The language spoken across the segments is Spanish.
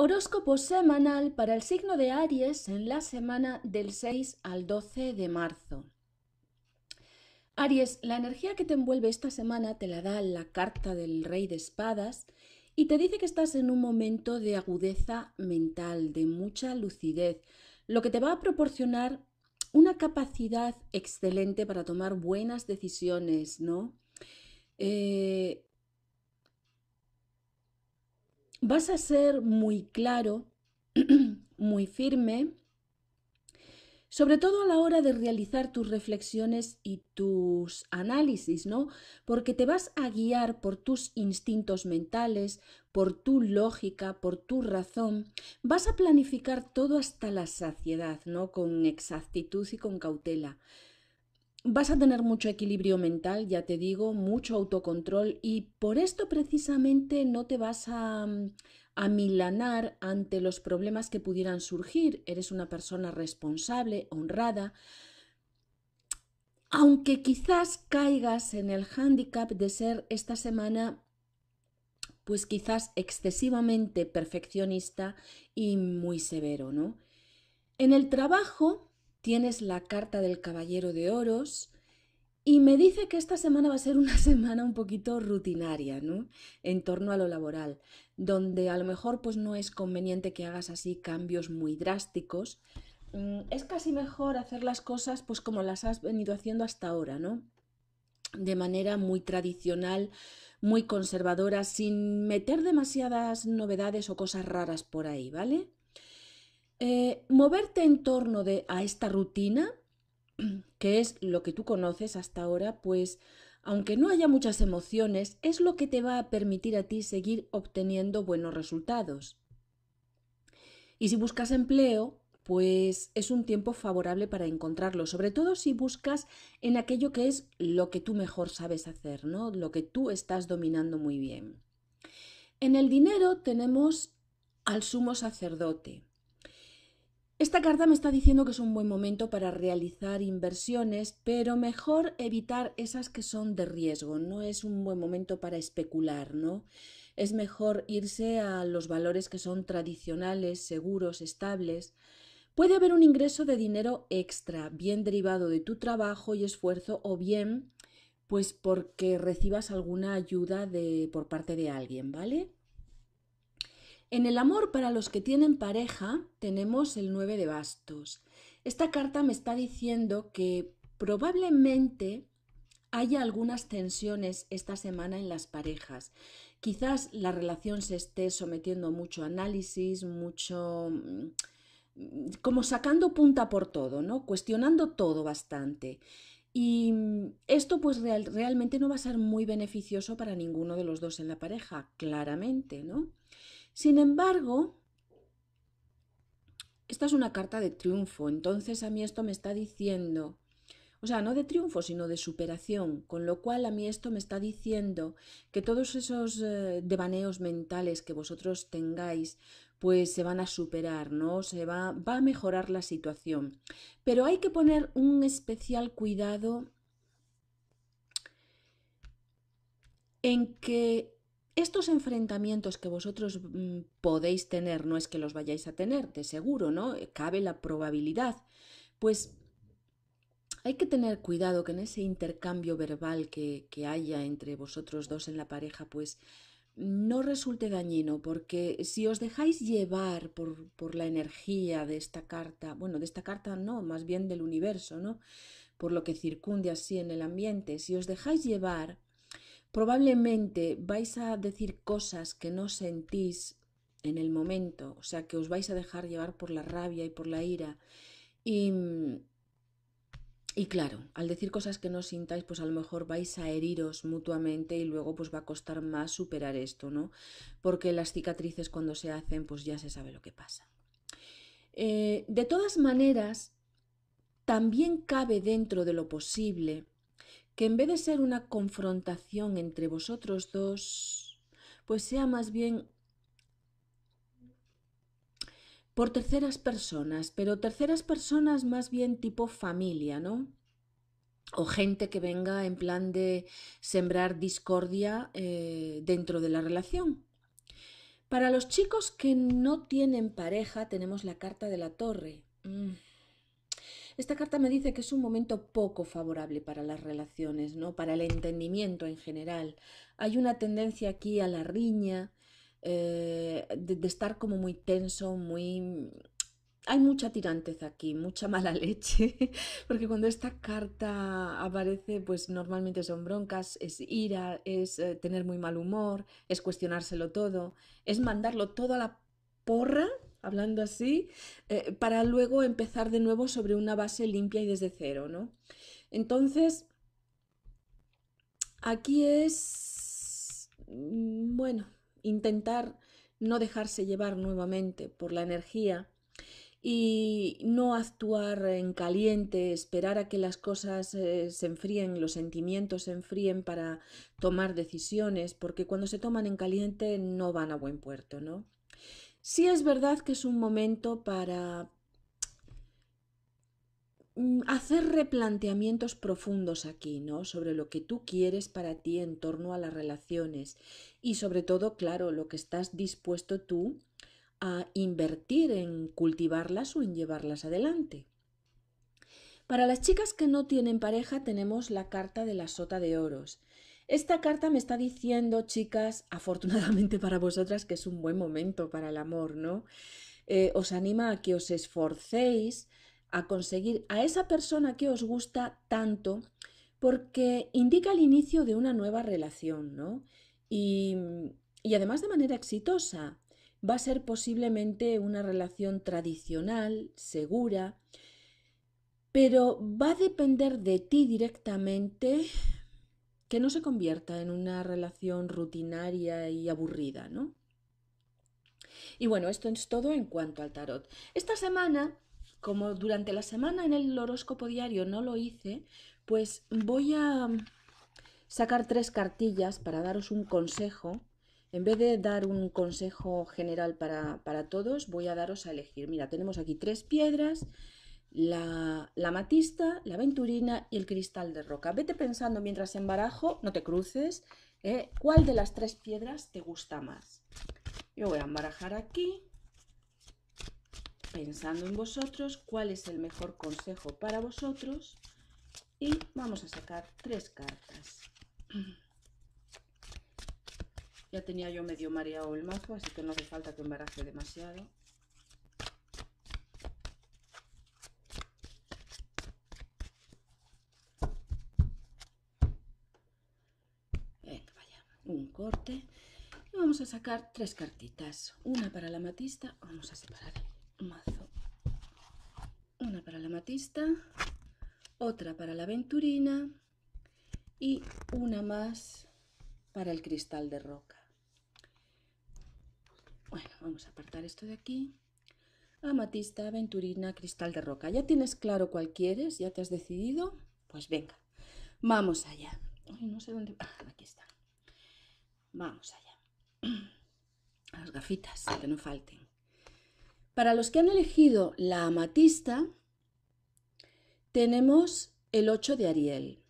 Horóscopo semanal para el signo de Aries en la semana del 6 al 12 de marzo. Aries, la energía que te envuelve esta semana te la da la carta del rey de espadas y te dice que estás en un momento de agudeza mental, de mucha lucidez, lo que te va a proporcionar una capacidad excelente para tomar buenas decisiones, ¿no? Eh, vas a ser muy claro, muy firme, sobre todo a la hora de realizar tus reflexiones y tus análisis, ¿no? Porque te vas a guiar por tus instintos mentales, por tu lógica, por tu razón. Vas a planificar todo hasta la saciedad, ¿no? Con exactitud y con cautela. Vas a tener mucho equilibrio mental, ya te digo, mucho autocontrol y por esto precisamente no te vas a mm, milanar ante los problemas que pudieran surgir. Eres una persona responsable, honrada, aunque quizás caigas en el hándicap de ser esta semana pues quizás excesivamente perfeccionista y muy severo, ¿no? En el trabajo tienes la carta del Caballero de Oros y me dice que esta semana va a ser una semana un poquito rutinaria, ¿no? En torno a lo laboral, donde a lo mejor pues no es conveniente que hagas así cambios muy drásticos. Mm, es casi mejor hacer las cosas pues como las has venido haciendo hasta ahora, ¿no? De manera muy tradicional, muy conservadora, sin meter demasiadas novedades o cosas raras por ahí, ¿vale? Eh, moverte en torno de, a esta rutina, que es lo que tú conoces hasta ahora, pues aunque no haya muchas emociones, es lo que te va a permitir a ti seguir obteniendo buenos resultados. Y si buscas empleo, pues es un tiempo favorable para encontrarlo, sobre todo si buscas en aquello que es lo que tú mejor sabes hacer, ¿no? Lo que tú estás dominando muy bien. En el dinero tenemos al sumo sacerdote. Esta carta me está diciendo que es un buen momento para realizar inversiones, pero mejor evitar esas que son de riesgo. No es un buen momento para especular, ¿no? Es mejor irse a los valores que son tradicionales, seguros, estables. Puede haber un ingreso de dinero extra, bien derivado de tu trabajo y esfuerzo o bien pues porque recibas alguna ayuda de, por parte de alguien, ¿vale? En el amor para los que tienen pareja tenemos el 9 de bastos. Esta carta me está diciendo que probablemente haya algunas tensiones esta semana en las parejas. Quizás la relación se esté sometiendo a mucho análisis, mucho mm, como sacando punta por todo, ¿no? Cuestionando todo bastante. Y esto pues realmente no va a ser muy beneficioso para ninguno de los dos en la pareja, claramente, ¿no? Sin embargo, esta es una carta de triunfo, entonces a mí esto me está diciendo, o sea, no de triunfo, sino de superación, con lo cual a mí esto me está diciendo que todos esos eh, devaneos mentales que vosotros tengáis, pues se van a superar, ¿no? Se va, va a mejorar la situación. Pero hay que poner un especial cuidado en que estos enfrentamientos que vosotros mm, podéis tener, no es que los vayáis a tener, de seguro, ¿no? Eh, cabe la probabilidad. Pues hay que tener cuidado que en ese intercambio verbal que, haya entre vosotros dos en la pareja, pues no resulte dañino, porque si os dejáis llevar por, por, la energía de esta carta, bueno, de esta carta no, más bien del universo, ¿no? Por lo que circunde así en el ambiente, si os dejáis llevar, probablemente vais a decir cosas que no sentís en el momento, o sea, que os vais a dejar llevar por la rabia y por la ira. Y, y claro, al decir cosas que no sintáis, pues a lo mejor vais a heriros mutuamente y luego pues va a costar más superar esto, ¿no? Porque las cicatrices cuando se hacen, pues ya se sabe lo que pasa. Eh, de todas maneras, también cabe dentro de lo posible que en vez de ser una confrontación entre vosotros dos, pues sea más bien por terceras personas, pero terceras personas más bien tipo familia, ¿no? O gente que venga en plan de sembrar discordia eh, dentro de la relación. Para los chicos que no tienen pareja tenemos la carta de la torre. Mm. Esta carta me dice que es un momento poco favorable para las relaciones, ¿no? Para el entendimiento en general. Hay una tendencia aquí a la riña, eh, de, estar como muy tenso, muy hay mucha tirantez aquí, mucha mala leche, porque cuando esta carta aparece, pues normalmente son broncas, es ira, es eh, tener muy mal humor, es cuestionárselo todo, es mandarlo todo a la porra hablando así, eh, para luego empezar de nuevo sobre una base limpia y desde cero, ¿no? Entonces, aquí es, mm, bueno, intentar no dejarse llevar nuevamente por la energía y no actuar en caliente, esperar a que las cosas eh, se enfríen, los sentimientos se enfríen para tomar decisiones, porque cuando se toman en caliente no van a buen puerto, ¿no? Sí es verdad que es un momento para mm, hacer replanteamientos profundos aquí, ¿no? Sobre lo que tú quieres para ti en torno a las relaciones y sobre todo, claro, lo que estás dispuesto tú a invertir en cultivarlas o en llevarlas adelante. Para las chicas que no tienen pareja tenemos la carta de la sota de oros, esta carta me está diciendo, chicas, afortunadamente para vosotras, que es un buen momento para el amor, ¿no? Eh, os anima a que os esforcéis a conseguir a esa persona que os gusta tanto, porque indica el inicio de una nueva relación, ¿no? Y, y además de manera exitosa. Va a ser posiblemente una relación tradicional, segura, pero va a depender de ti directamente que no se convierta en una relación rutinaria y aburrida, ¿no? Y bueno, esto es todo en cuanto al tarot. Esta semana, como durante la semana en el horóscopo diario no lo hice, pues voy a sacar tres cartillas para daros un consejo. En vez de dar un consejo general para, para todos, voy a daros a elegir. Mira, tenemos aquí tres piedras la, matista, la aventurina y el cristal de roca. Vete pensando mientras embarajo, no te cruces, ¿eh? cuál de las tres piedras te gusta más. Yo voy a embarajar aquí, pensando en vosotros, cuál es el mejor consejo para vosotros. Y vamos a sacar tres cartas. Ya tenía yo medio mareado el mazo, así que no hace falta que embaraje demasiado. un corte y vamos a sacar tres cartitas. Una para la matista, vamos a separar el mazo. Una para la matista, otra para la aventurina y una más para el cristal de roca. Bueno, vamos a apartar esto de aquí. Amatista, aventurina, cristal de roca. ¿Ya tienes claro cuál quieres? ¿Ya te has decidido? Pues venga, vamos allá. Ay, no sé dónde... Ah, aquí está. Vamos allá. Las gafitas, que no falten. Para los que han elegido la amatista, tenemos el 8 de Ariel.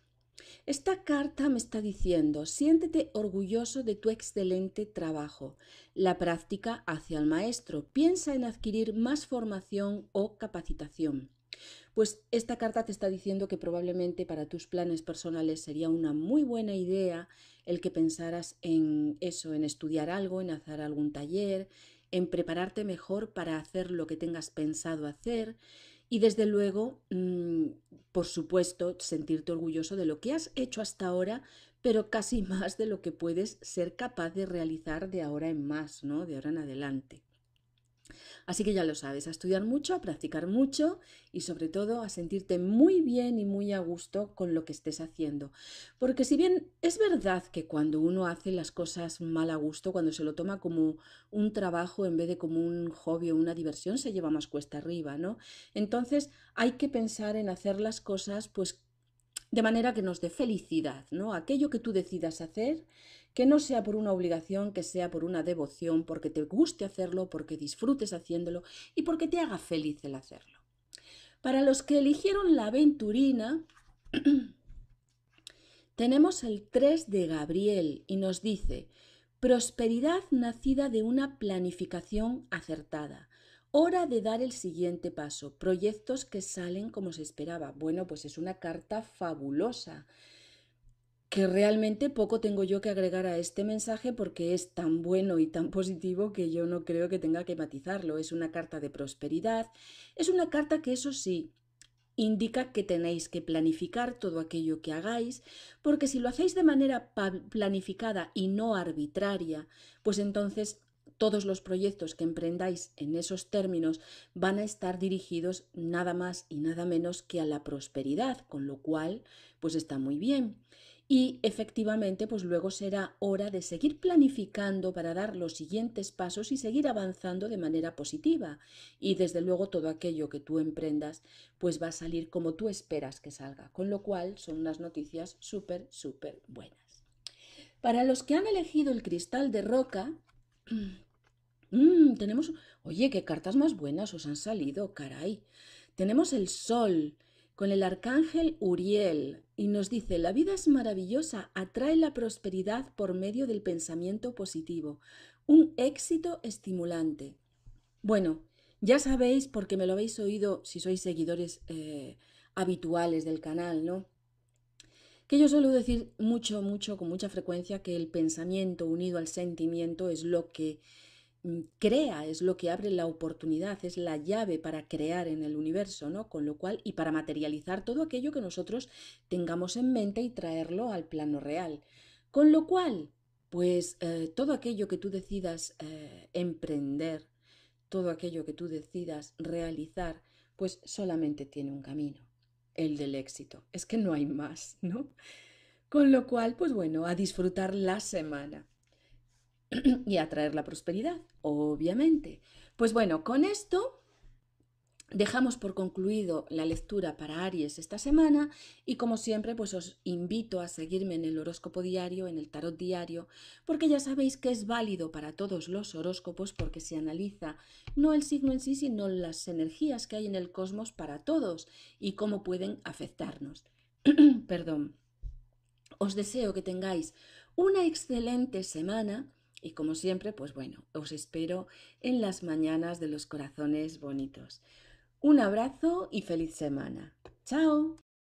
Esta carta me está diciendo, siéntete orgulloso de tu excelente trabajo. La práctica hacia el maestro. Piensa en adquirir más formación o capacitación pues esta carta te está diciendo que probablemente para tus planes personales sería una muy buena idea el que pensaras en eso, en estudiar algo, en hacer algún taller, en prepararte mejor para hacer lo que tengas pensado hacer y desde luego, mm, por supuesto, sentirte orgulloso de lo que has hecho hasta ahora, pero casi más de lo que puedes ser capaz de realizar de ahora en más, ¿no? De ahora en adelante. Así que ya lo sabes, a estudiar mucho, a practicar mucho y sobre todo a sentirte muy bien y muy a gusto con lo que estés haciendo. Porque si bien es verdad que cuando uno hace las cosas mal a gusto, cuando se lo toma como un trabajo en vez de como un hobby o una diversión, se lleva más cuesta arriba, ¿no? Entonces hay que pensar en hacer las cosas pues de manera que nos dé felicidad, ¿no? Aquello que tú decidas hacer que no sea por una obligación, que sea por una devoción, porque te guste hacerlo, porque disfrutes haciéndolo y porque te haga feliz el hacerlo. Para los que eligieron la aventurina, tenemos el 3 de Gabriel y nos dice, prosperidad nacida de una planificación acertada. Hora de dar el siguiente paso. Proyectos que salen como se esperaba. Bueno, pues es una carta fabulosa que realmente poco tengo yo que agregar a este mensaje porque es tan bueno y tan positivo que yo no creo que tenga que matizarlo. Es una carta de prosperidad, es una carta que eso sí indica que tenéis que planificar todo aquello que hagáis, porque si lo hacéis de manera planificada y no arbitraria, pues entonces todos los proyectos que emprendáis en esos términos van a estar dirigidos nada más y nada menos que a la prosperidad, con lo cual pues está muy bien y efectivamente pues luego será hora de seguir planificando para dar los siguientes pasos y seguir avanzando de manera positiva y desde luego todo aquello que tú emprendas pues va a salir como tú esperas que salga con lo cual son unas noticias súper súper buenas para los que han elegido el cristal de roca mm, tenemos oye qué cartas más buenas os han salido caray tenemos el sol con el arcángel Uriel y nos dice, la vida es maravillosa, atrae la prosperidad por medio del pensamiento positivo, un éxito estimulante. Bueno, ya sabéis, porque me lo habéis oído si sois seguidores eh, habituales del canal, ¿no? Que yo suelo decir mucho, mucho, con mucha frecuencia, que el pensamiento unido al sentimiento es lo que Mm, crea, es lo que abre la oportunidad, es la llave para crear en el universo, ¿no? Con lo cual, y para materializar todo aquello que nosotros tengamos en mente y traerlo al plano real. Con lo cual, pues eh, todo aquello que tú decidas eh, emprender, todo aquello que tú decidas realizar, pues solamente tiene un camino, el del éxito. Es que no hay más, ¿no? Con lo cual, pues bueno, a disfrutar la semana. y atraer la prosperidad, obviamente. Pues bueno, con esto dejamos por concluido la lectura para Aries esta semana y como siempre pues os invito a seguirme en el horóscopo diario, en el tarot diario, porque ya sabéis que es válido para todos los horóscopos porque se analiza no el signo en sí, sino las energías que hay en el cosmos para todos y cómo pueden afectarnos. Perdón. Os deseo que tengáis una excelente semana y como siempre, pues bueno, os espero en las mañanas de los corazones bonitos. Un abrazo y feliz semana. ¡Chao!